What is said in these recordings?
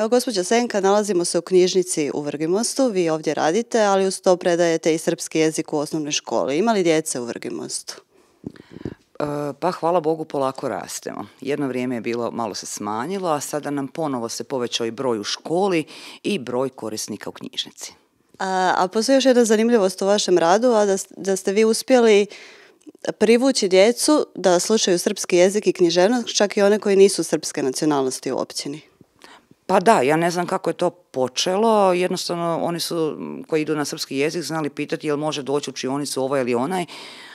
Evo, gospođa Senka, nalazimo se u knjižnici u Vrgimostu, vi ovdje radite, ali uz to predajete i srpski jezik u osnovnoj školi. Ima li djece u Vrgimostu? E, pa hvala Bogu polako rastemo. Jedno vrijeme je bilo, malo se smanjilo, a sada nam ponovo se povećao i broj u školi i broj korisnika u knjižnici. A, a postoji još jedna zanimljivost u vašem radu, a da, da ste vi uspjeli privući djecu da slušaju srpski jezik i književnost, čak i one koji nisu srpske nacionalnosti u općini. Pa da, ja ne znam kako je to počelo, jednostavno oni su koji idu na srpski jezik znali pitati jel može doći u učionicu ovaj ili onaj,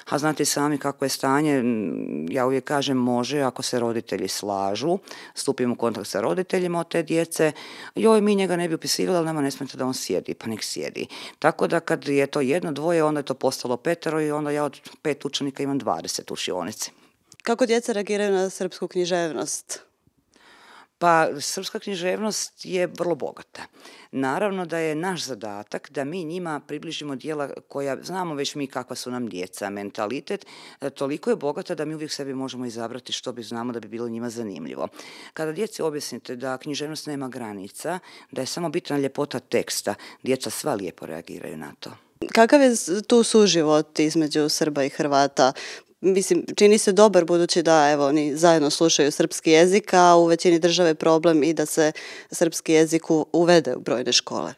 a znate sami kako je stanje, ja uvijek kažem može ako se roditelji slažu, stupimo u kontakt sa roditeljima od te djece, joj mi njega ne bi upisivali, ali nama ne smeta da on sjedi, pa nek sjedi. Tako da kad je to jedno dvoje, onda je to postalo petero i onda ja od pet učenika imam 20 učionici. Kako djeca reagiraju na srpsku književnost? Pa srpska književnost je vrlo bogata. Naravno da je naš zadatak da mi njima približimo dijela koja znamo već mi kakva su nam djeca, mentalitet, e, toliko je bogata da mi uvijek sebi možemo izabrati što bi znamo da bi bilo njima zanimljivo. Kada djeci objasnite da književnost nema granica, da je samo bitna ljepota teksta, djeca sva lijepo reagiraju na to. Kakav je tu suživot između Srba i Hrvata? mislim, čini se dobar budući da evo, oni zajedno slušaju srpski jezik, a u većini države problem i da se srpski jezik uvede u brojne škole.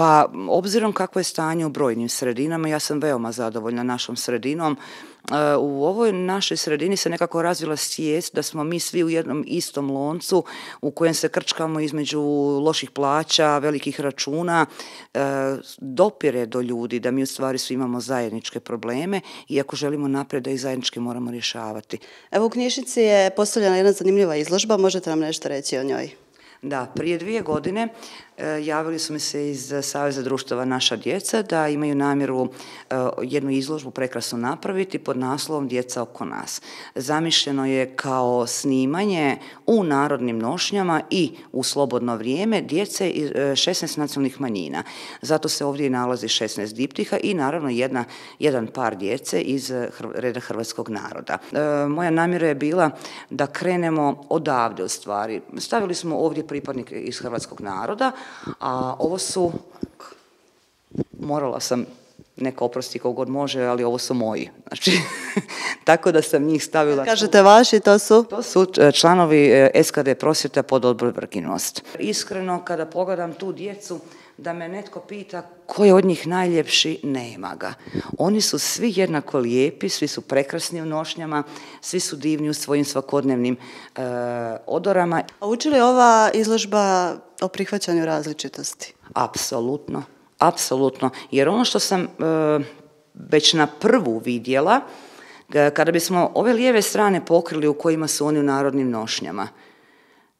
Pa obzirom kako je stanje u brojnim sredinama, ja sam veoma zadovoljna našom sredinom. E, u ovoj našoj sredini se nekako razvila svijest da smo mi svi u jednom istom loncu u kojem se krčkamo između loših plaća, velikih računa, e, dopire do ljudi da mi u stvari svi imamo zajedničke probleme i ako želimo napred, da ih zajednički moramo rješavati. Evo u knjižnici je postavljena jedna zanimljiva izložba, možete nam nešto reći o njoj? Da, prije dvije godine E, javili su mi se iz Saveza društava Naša djeca da imaju namjeru e, jednu izložbu prekrasno napraviti pod naslovom Djeca oko nas. Zamišljeno je kao snimanje u narodnim nošnjama i u slobodno vrijeme djece 16 e, nacionalnih manjina. Zato se ovdje nalazi 16 diptiha i naravno jedna, jedan par djece iz reda hrvatskog naroda. Moja namjera je bila da krenemo odavde u stvari. Stavili smo ovdje pripadnike iz hrvatskog naroda, a ovo su, morala sam neka oprosti kogod može, ali ovo su moji. Znači, tako da sam njih stavila... Kažete vaši, to su? To su e, članovi e, SKD prosvjeta pod odbor Iskreno, kada pogledam tu djecu, da me netko pita ko je od njih najljepši, nema ga. Oni su svi jednako lijepi, svi su prekrasni u nošnjama, svi su divni u svojim svakodnevnim e, odorama. A uči li ova izložba o prihvaćanju različitosti? Apsolutno. Apsolutno, jer ono što sam e, već na prvu vidjela, e, kada bismo ove lijeve strane pokrili u kojima su oni u narodnim nošnjama,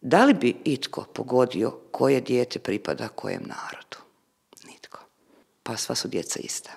da li bi itko pogodio koje dijete pripada kojem narodu? Nitko. Pa sva su djeca ista.